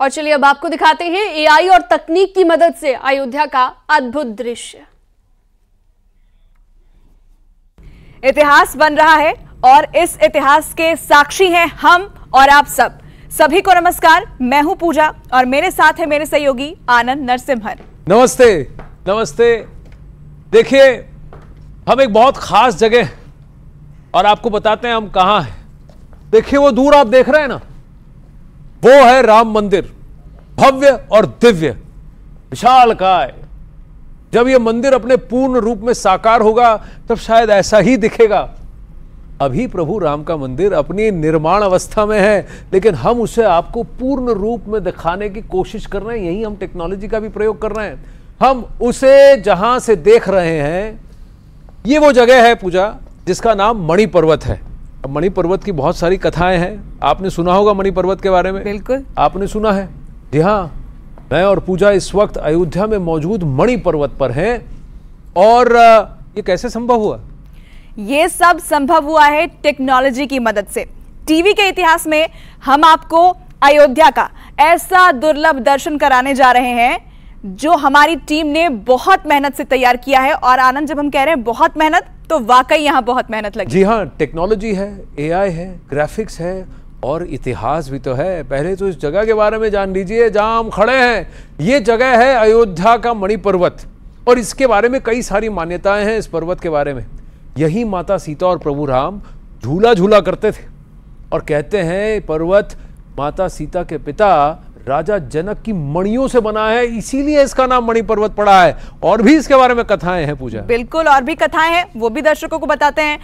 और चलिए अब आपको दिखाते हैं एआई और तकनीक की मदद से अयोध्या का अद्भुत दृश्य इतिहास बन रहा है और इस इतिहास के साक्षी हैं हम और आप सब सभी को नमस्कार मैं हूं पूजा और मेरे साथ है मेरे सहयोगी आनंद नरसिम्हर नमस्ते नमस्ते देखिए हम एक बहुत खास जगह और आपको बताते हैं हम कहा हैं देखिए वो दूर आप देख रहे हैं ना वो है राम मंदिर भव्य और दिव्य विशाल काय जब यह मंदिर अपने पूर्ण रूप में साकार होगा तब शायद ऐसा ही दिखेगा अभी प्रभु राम का मंदिर अपनी निर्माण अवस्था में है लेकिन हम उसे आपको पूर्ण रूप में दिखाने की कोशिश कर रहे हैं यही हम टेक्नोलॉजी का भी प्रयोग कर रहे हैं हम उसे जहां से देख रहे हैं ये वो जगह है पूजा जिसका नाम मणि पर्वत है मणि पर्वत की बहुत सारी कथाएं हैं आपने सुना होगा मणि पर्वत के बारे में बिल्कुल आपने सुना है जी हाँ मैं और पूजा इस वक्त अयोध्या में मौजूद मणि पर्वत पर हैं और ये कैसे संभव हुआ ये सब संभव हुआ है टेक्नोलॉजी की मदद से टीवी के इतिहास में हम आपको अयोध्या का ऐसा दुर्लभ दर्शन कराने जा रहे हैं जो हमारी टीम ने बहुत मेहनत से तैयार किया है और आनंद जब हम कह रहे हैं बहुत मेहनत तो वाकई यहाँ बहुत मेहनत लगी जी हाँ टेक्नोलॉजी है ए है ग्राफिक्स है और इतिहास भी तो है पहले तो इस जगह के बारे में जान लीजिए जहाँ हम खड़े हैं ये जगह है अयोध्या का मणि पर्वत और इसके बारे में कई सारी मान्यताएं हैं इस पर्वत के बारे में यही माता सीता और प्रभु राम झूला झूला करते थे और कहते हैं पर्वत माता सीता के पिता राजा जनक की मणियों से बना है इसीलिए इसका नाम मणि पर्वत पड़ा है और भी इसके बारे में कथाएं हैं पूजा बिल्कुल और भी कथाएं हैं वो भी दर्शकों को बताते हैं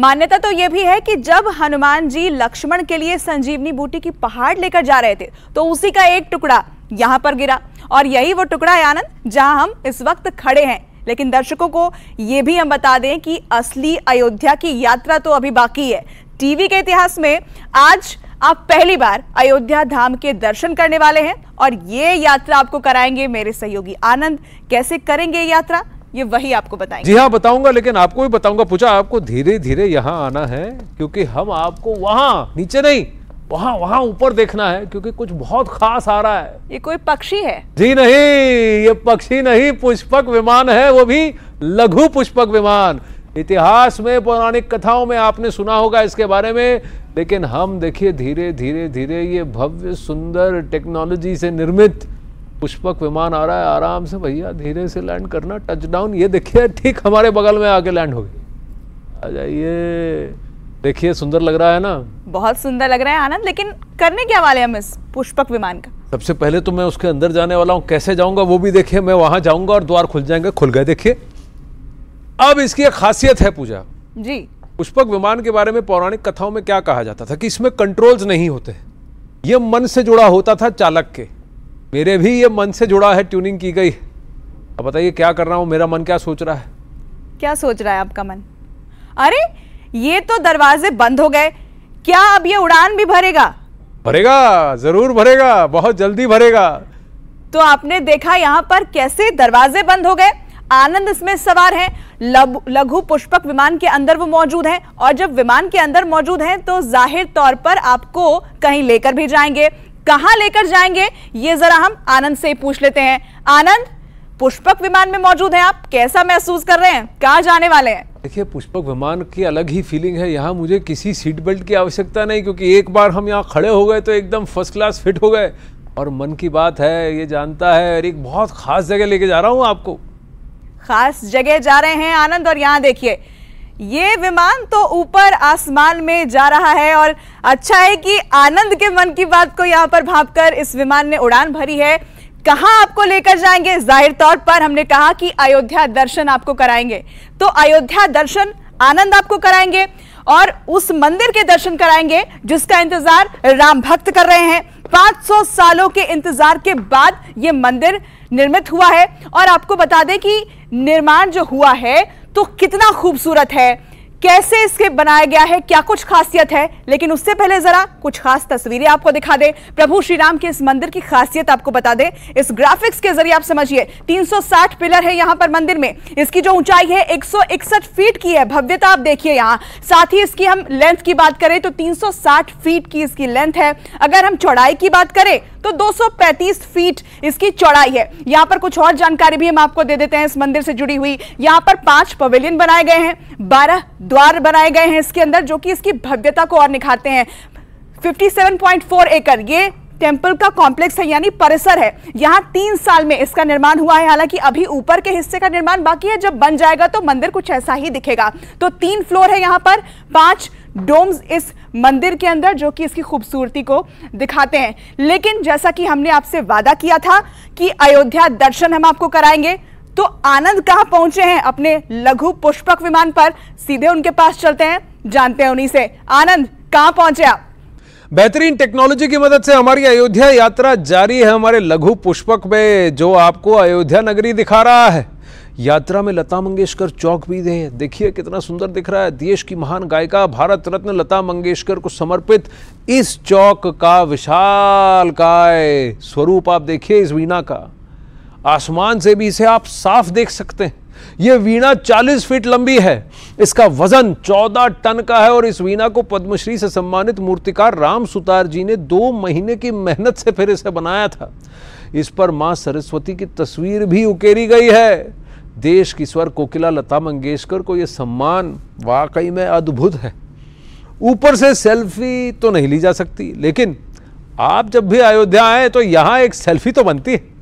मान्यता तो ये भी है कि जब हनुमान जी लक्ष्मण के लिए संजीवनी बूटी की पहाड़ लेकर जा रहे थे तो उसी का एक टुकड़ा यहाँ पर गिरा और यही वो टुकड़ा है आनंद जहाँ हम इस वक्त खड़े हैं लेकिन दर्शकों को यह भी हम बता दें कि असली अयोध्या की यात्रा तो अभी बाकी है टीवी के इतिहास में आज आप पहली बार अयोध्या धाम के दर्शन करने वाले हैं और ये यात्रा आपको कराएंगे मेरे सहयोगी आनंद कैसे करेंगे यात्रा ये वही आपको बताएंगे जी हाँ बताऊंगा लेकिन आपको भी बताऊंगा पूछा आपको धीरे धीरे यहाँ आना है क्योंकि हम आपको वहाँ नीचे नहीं वहाँ वहाँ ऊपर देखना है क्योंकि कुछ बहुत खास आ रहा है ये कोई पक्षी है जी नहीं ये पक्षी नहीं पुष्पक विमान है वो भी लघु पुष्पक विमान इतिहास में पौराणिक कथाओं में आपने सुना होगा इसके बारे में लेकिन हम देखिए धीरे धीरे धीरे ये भव्य सुंदर टेक्नोलॉजी से निर्मित पुष्पक विमान आ रहा है आराम से भैया धीरे से लैंड करना टच डाउन ये देखिए ठीक हमारे बगल में आके लैंड हो गई आ जाइए देखिए सुंदर लग रहा है ना बहुत सुंदर लग रहा है आनंद लेकिन करने क्या वाले हम इस पुष्पक विमान का सबसे पहले तो मैं उसके अंदर जाने वाला हूँ कैसे जाऊंगा वो भी देखिए मैं वहां जाऊंगा और द्वार खुल जाएंगे खुल गए देखिए अब इसकी एक खासियत है पूजा जी पुष्पक विमान के बारे में पौराणिक कथाओं में क्या कहा जाता था कि इसमें कंट्रोल्स नहीं होते ये मन से जुड़ा होता था चालक के मेरे भी ये मन से जुड़ा है ट्यूनिंग की गई अब बताइए क्या कर रहा हूँ मेरा मन क्या सोच रहा है क्या सोच रहा है आपका मन अरे ये तो दरवाजे बंद हो गए क्या अब ये उड़ान भी भरेगा भरेगा जरूर भरेगा बहुत जल्दी भरेगा तो आपने देखा यहाँ पर कैसे दरवाजे बंद हो गए आनंद इसमें सवार है लघु पुष्पक विमान के अंदर वो मौजूद हैं और जब विमान के अंदर मौजूद हैं तो जाहिर तौर पर आपको कहीं लेकर भी जाएंगे कहां लेकर जाएंगे ये जरा हम आनंद से पूछ लेते हैं आनंद पुष्पक विमान में मौजूद हैं आप कैसा महसूस कर रहे हैं कहाँ जाने वाले हैं देखिए पुष्पक विमान की अलग ही फीलिंग है यहाँ मुझे किसी सीट बेल्ट की आवश्यकता नहीं क्योंकि एक बार हम यहाँ खड़े हो गए तो एकदम फर्स्ट क्लास फिट हो गए और मन की बात है ये जानता है और एक बहुत खास जगह लेके जा रहा हूँ आपको खास जगह जा रहे हैं आनंद और यहाँ देखिए ये विमान तो ऊपर आसमान में जा रहा है और अच्छा है कि आनंद के मन की बात को यहाँ पर भाप कर इस विमान ने उड़ान भरी है कहाँ आपको लेकर जाएंगे जाहिर तौर पर हमने कहा कि अयोध्या दर्शन आपको कराएंगे तो अयोध्या दर्शन आनंद आपको कराएंगे और उस मंदिर के दर्शन कराएंगे जिसका इंतजार राम भक्त कर रहे हैं 500 सालों के इंतजार के बाद ये मंदिर निर्मित हुआ है और आपको बता दें कि निर्माण जो हुआ है तो कितना खूबसूरत है कैसे इसके बनाया गया है क्या कुछ खासियत है लेकिन उससे पहले जरा कुछ खास तस्वीरें आपको दिखा दे प्रभु श्री राम के इस मंदिर की खासियत आपको बता दे इस ग्राफिक्स के जरिए आप समझिए 360 पिलर है यहाँ पर मंदिर में इसकी जो ऊंचाई है 161 फीट की है भव्यता आप देखिए यहाँ साथ ही इसकी हम लेंथ की बात करें तो तीन फीट की इसकी लेंथ है अगर हम चौड़ाई की बात करें तो 235 फीट इसकी चौड़ाई है यहां पर कुछ और जानकारी भी हम आपको दे देते हैं इस मंदिर से जुड़ी हुई यहां पर पांच पवेलियन बनाए गए हैं बारह द्वार बनाए गए हैं इसके अंदर जो कि इसकी भव्यता को और निखारते हैं फिफ्टी एकड़ ये टेम्पल का कॉम्प्लेक्स है यानी परिसर है यहाँ तीन साल में इसका निर्माण हुआ है हालांकि अभी ऊपर के हिस्से का निर्माण बाकी है जब बन जाएगा तो मंदिर कुछ ऐसा ही दिखेगा तो तीन फ्लोर है यहाँ पर पांच डोम्स इस मंदिर के अंदर जो कि इसकी खूबसूरती को दिखाते हैं लेकिन जैसा कि हमने आपसे वादा किया था कि अयोध्या दर्शन हम आपको कराएंगे तो आनंद कहां पहुंचे हैं अपने लघु पुष्पक विमान पर सीधे उनके पास चलते हैं जानते हैं उन्हीं से आनंद कहां पहुंचे आप बेहतरीन टेक्नोलॉजी की मदद से हमारी अयोध्या यात्रा जारी है हमारे लघु पुष्पक में जो आपको अयोध्या नगरी दिखा रहा है यात्रा में लता मंगेशकर चौक भी दे देखिए कितना सुंदर दिख रहा है देश की महान गायिका भारत रत्न लता मंगेशकर को समर्पित इस चौक का विशाल काय स्वरूप आप देखिए इस वीणा का आसमान से भी इसे आप साफ देख सकते हैं यह वीणा 40 फीट लंबी है इसका वजन 14 टन का है और इस वीणा को पद्मश्री से सम्मानित मूर्तिकार राम सुतार जी ने दो महीने की मेहनत से फिर इसे बनाया था इस पर मां सरस्वती की तस्वीर भी उकेरी गई है देश की स्वर कोकिला लता मंगेशकर को ये सम्मान वाकई में अद्भुत है ऊपर से सेल्फी तो नहीं ली जा सकती लेकिन आप जब भी अयोध्या आए तो यहाँ एक सेल्फी तो बनती है